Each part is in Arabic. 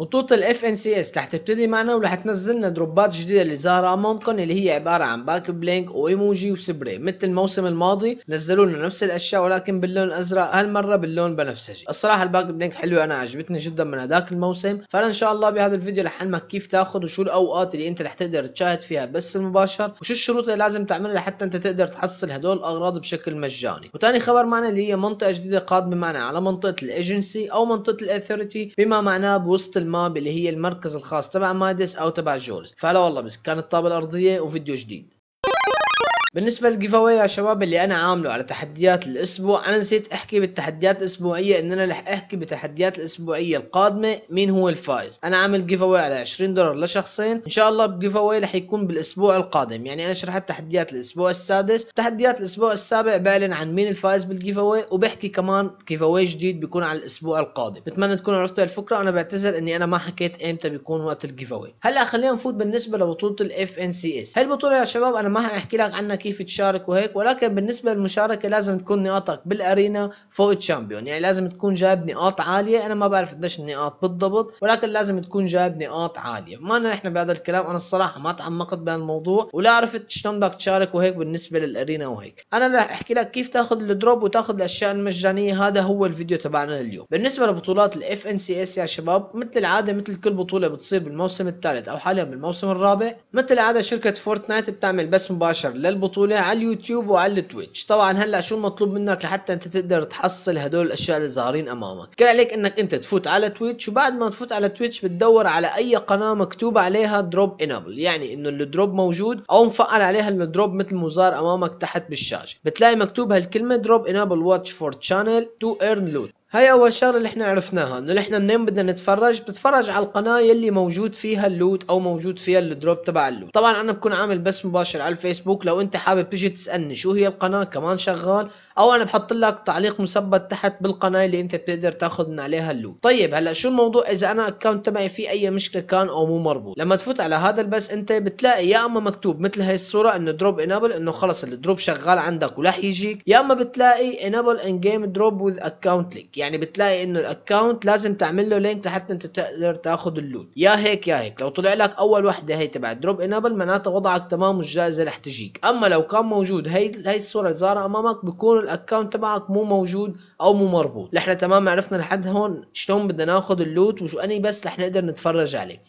بطوط الاف ان سي اس رح تبتدي معنا ورح تنزلنا دروبات جديدة اللي ظاهرة امامكم اللي هي عبارة عن باك بلينك وايموجي وسبري مثل الموسم الماضي نزلوا لنا نفس الاشياء ولكن باللون الازرق هالمرة باللون بنفسجي الصراحة الباك بلينك حلوة انا عجبتني جدا من هداك الموسم فانا ان شاء الله بهذا الفيديو رح علمك كيف تاخذ وشو الاوقات اللي انت رح تقدر تشاهد فيها بس المباشر وشو الشروط اللي لازم تعملها لحتى انت تقدر تحصل هدول الاغراض بشكل مجاني وثاني خبر معنا اللي هي منطقة جديدة قادمة معنا على منطقة الايجنسي او منطقة الاثوريتي بما معناه بوسط الماب اللي هي المركز الخاص تبع مادس او تبع جولز فلا والله بس كانت طابه الارضيه وفيديو جديد بالنسبة للجيف يا شباب اللي انا عامله على تحديات الاسبوع انا نسيت احكي بالتحديات الاسبوعية ان انا رح احكي بالتحديات الاسبوعية القادمة مين هو الفائز انا عامل جيف اواي على 20 دولار لشخصين ان شاء الله بجيف اواي رح يكون بالاسبوع القادم يعني انا شرحت تحديات الاسبوع السادس تحديات الاسبوع السابع بعلن عن مين الفائز بالجيف اواي وبحكي كمان جيف اواي جديد بيكون على الاسبوع القادم بتمنى تكونوا عرفتوا الفكرة وانا بعتذر اني انا ما حكيت امتى بيكون وقت الجيف اواي هلا خلينا نفوت بالنسبة لبطولة الاف ان سي اس هالبطولة البطولة يا شباب انا ما هحكي لك عنها كيف تشارك وهيك ولكن بالنسبه للمشاركه لازم تكون نقاطك بالارينا فوق الشامبيون يعني لازم تكون جايب نقاط عاليه انا ما بعرف قديش النقاط بالضبط ولكن لازم تكون جايب نقاط عاليه ما نحن بهذا الكلام انا الصراحه ما تعمقت بهالموضوع ولا عرفت شلون بدك تشارك وهيك بالنسبه للارينا وهيك انا رح احكي لك كيف تاخذ الدروب وتاخذ الاشياء المجانيه هذا هو الفيديو تبعنا لليوم بالنسبه لبطولات الاف ان سي اس يا شباب مثل العاده مثل كل بطوله بتصير بالموسم الثالث او حاليا بالموسم الرابع مثل العاده شركه فورتنايت بتعمل بس مباشر للبطولة البطولة على اليوتيوب وعلى التويتش طبعا هلا شو المطلوب منك لحتى انت تقدر تحصل هدول الاشياء اللي ظاهرين امامك كل عليك انك انت تفوت على تويتش وبعد ما تفوت على تويتش بتدور على اي قناه مكتوب عليها دروب انابل يعني انه الدروب موجود او مفعل عليها الدروب مثل ما امامك تحت بالشاشه بتلاقي مكتوب هالكلمه دروب انابل واتش فور شانل تو ايرن لوت هاي اول شغله اللي احنا عرفناها انه احنا منين بدنا نتفرج بتفرج على القناه يلي موجود فيها اللوت او موجود فيها الدروب تبع اللوت طبعا انا بكون عامل بس مباشر على الفيسبوك لو انت حابب تيجي تسالني شو هي القناه كمان شغال او انا بحط لك تعليق مثبت تحت بالقناه اللي انت بتقدر تاخذ من عليها اللوب طيب هلا شو الموضوع اذا انا اكونت تبعي في اي مشكله كان او مو مربوط لما تفوت على هذا البث انت بتلاقي يا اما مكتوب مثل هي الصوره انه دروب انابل انه خلص الدروب شغال عندك ولح يجيك يا اما بتلاقي انابل ان جيم دروب وذ اكونت لينك يعني بتلاقي انه الاكونت لازم تعمل له لينك لحتى انت تقدر تاخذ اللوت يا هيك يا هيك لو طلع لك اول وحده هي تبع دروب انابل معناتها وضعك تمام والجائزه رح تجيك اما لو كان موجود هي هي الصوره زارة امامك بكون الاكونت تبعك مو موجود او مو مربوط نحن تمام عرفنا لحد هون شلون بدنا ناخذ اللوت وشو اني بس رح نقدر نتفرج عليه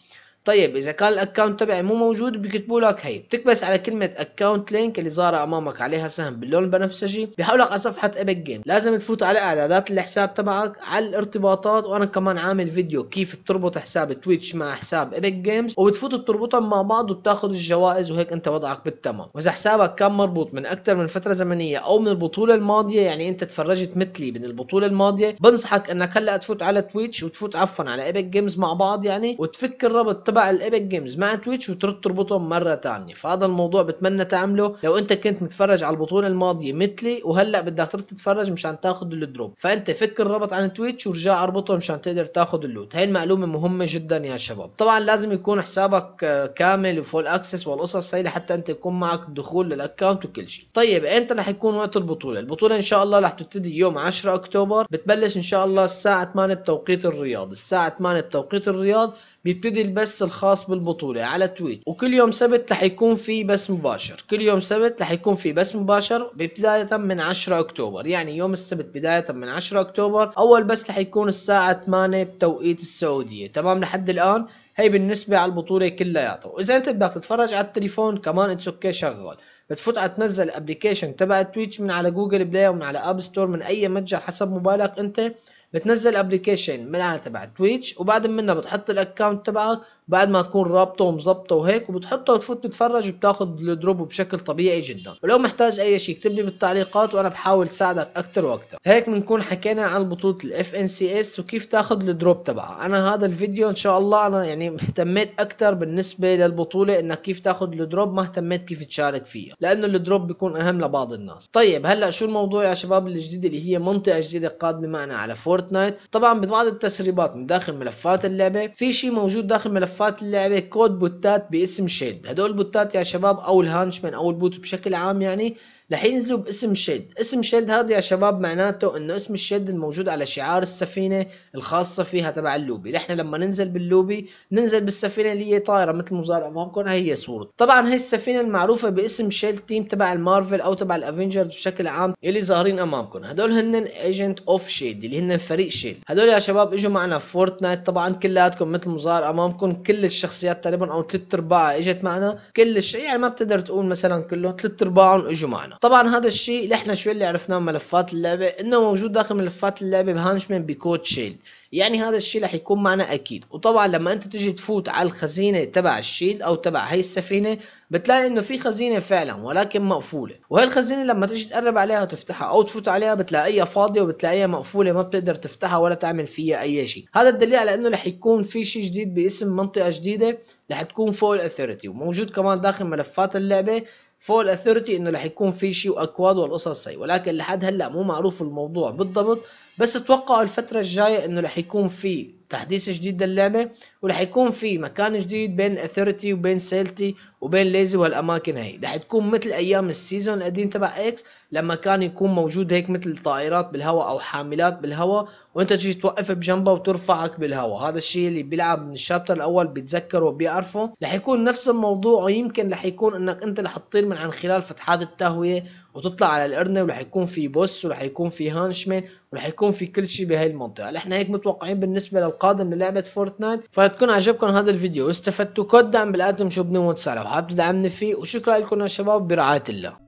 طيب اذا كان الاكونت تبعي مو موجود بيكتبوا لك هي بتكبس على كلمه اكونت لينك اللي ظاهره امامك عليها سهم باللون البنفسجي بيحولك على صفحه ايبك جيم لازم تفوت على اعدادات الحساب تبعك على الارتباطات وانا كمان عامل فيديو كيف بتربط حساب تويتش مع حساب ايبك جيمز وبتفوتوا تربطهم مع بعض وبتاخذ الجوائز وهيك انت وضعك بالتمام واذا حسابك كان مربوط من اكثر من فتره زمنيه او من البطوله الماضيه يعني انت تفرجت مثلي من البطوله الماضيه بنصحك انك هلا تفوت على تويتش وتفوت عفوا على ايبك جيمز مع بعض يعني وتفك الربط تبع الايبك جيمز مع تويتش وترد تربطهم مره ثانيه فهذا الموضوع بتمنى تعمله لو انت كنت متفرج على البطوله الماضيه مثلي وهلا بدك ترد تتفرج مشان تاخذ الدروب فانت فك الربط عن تويتش ورجع اربطه مشان تقدر تاخذ اللوت هاي المعلومه مهمه جدا يا شباب طبعا لازم يكون حسابك آه، كامل وفول اكسس والقصص هي لحتى انت يكون معك دخول للاكونت وكل شيء طيب انت رح يكون وقت البطوله البطوله ان شاء الله رح تبتدي يوم 10 اكتوبر بتبلش ان شاء الله الساعه 8 بتوقيت الرياض الساعه 8 بتوقيت الرياض بيبتدي البث الخاص بالبطولة على تويت وكل يوم سبت رح يكون في بث مباشر كل يوم سبت رح يكون في بث مباشر بداية من 10 أكتوبر يعني يوم السبت بداية من 10 أكتوبر أول بث رح يكون الساعة 8 بتوقيت السعودية تمام لحد الآن هي بالنسبه على البطوله كلياتها واذا انت بدك تتفرج على التليفون كمان اتس اوكي شغال بتفوت على تنزل الابلكيشن تبع تويتش من على جوجل بلاي ومن على اب ستور من اي متجر حسب موبايلك انت بتنزل ابلكيشن من على تبع تويتش وبعد منها بتحط الاكونت تبعك بعد ما تكون رابطه ومظبطه وهيك وبتحطه وتفوت تتفرج وبتاخد الدروب بشكل طبيعي جدا ولو محتاج اي شيء اكتب لي بالتعليقات وانا بحاول ساعدك اكثر واكثر هيك بنكون حكينا عن بطوله الاف ان سي اس وكيف تاخذ الدروب تبعها انا هذا الفيديو ان شاء الله انا يعني يعني اهتميت اكثر بالنسبه للبطوله انك كيف تاخذ الدروب ما اهتميت كيف تشارك فيها لانه الدروب بيكون اهم لبعض الناس طيب هلا شو الموضوع يا شباب الجديد اللي هي منطقه جديده قادمه معنا على فورتنايت طبعا ببعض التسريبات من داخل ملفات اللعبه في شيء موجود داخل ملفات اللعبه كود بوتات باسم شيلد هدول البوتات يا شباب او الهانشمان او البوت بشكل عام يعني رح ينزلوا باسم شيلد اسم شيلد هذا يا شباب معناته انه اسم الشيلد الموجود على شعار السفينه الخاصه فيها تبع اللوبي نحن لما ننزل باللوبي ننزل بالسفينه اللي هي طايره مثل مزارع امامكم هي هي طبعا هي السفينه المعروفه باسم شيلد تيم تبع المارفل او تبع الافنجرز بشكل عام يلي ظاهرين امامكم هدول هن ايجنت اوف شيلد اللي هن فريق شيلد هدول يا شباب اجوا معنا فورتنايت طبعا كلياتكم مثل مزارع امامكم كل الشخصيات تقريبا او ثلاث ارباعها اجت معنا كل الشيء يعني ما بتقدر تقول مثلا كلهم ثلاث ارباعهم اجوا معنا طبعا هذا الشيء اللي احنا شوي اللي عرفناه من ملفات اللعبه انه موجود داخل ملفات اللعبه بهانشمن بكود شيلد يعني هذا الشيء رح يكون معنا اكيد وطبعا لما انت تيجي تفوت على الخزينه تبع الشيلد او تبع هي السفينه بتلاقي انه في خزينه فعلا ولكن مقفوله وهي الخزينه لما تيجي تقرب عليها وتفتحها او تفوت عليها بتلاقيها فاضيه وبتلاقيها مقفوله ما بتقدر تفتحها ولا تعمل فيها اي شيء هذا الدليل على انه رح يكون في شيء جديد باسم منطقه جديده رح تكون فوق الاثوريتي وموجود كمان داخل ملفات اللعبه فوق الاثورتي انه رح يكون في شيء واكواد والقصص هي ولكن لحد هلا مو معروف الموضوع بالضبط بس اتوقعوا الفترة الجاية انه رح يكون في تحديث جديد للعبة ورح يكون في مكان جديد بين اثوريتي وبين سيلتي وبين ليزي والاماكن هي رح تكون مثل ايام السيزون القديم تبع اكس لما كان يكون موجود هيك مثل طائرات بالهواء او حاملات بالهواء وانت تجي توقف بجنبها وترفعك بالهواء هذا الشيء اللي بيلعب من الشابتر الاول بيتذكره وبيعرفه رح يكون نفس الموضوع ويمكن رح يكون انك انت رح تطير من عن خلال فتحات التهوية وتطلع على القرنة ورح يكون في بوس ورح يكون في هانشمان ورح يكون تكون في كل شيء بهي المنطقه احنا هيك متوقعين بالنسبه للقادم للعبه فورتنايت فتكون عجبكم هذا الفيديو واستفدتوا كود دعم بالاتم شو بنموت وتسالوا وحابب تدعمني فيه وشكرا لكم يا شباب برعايه الله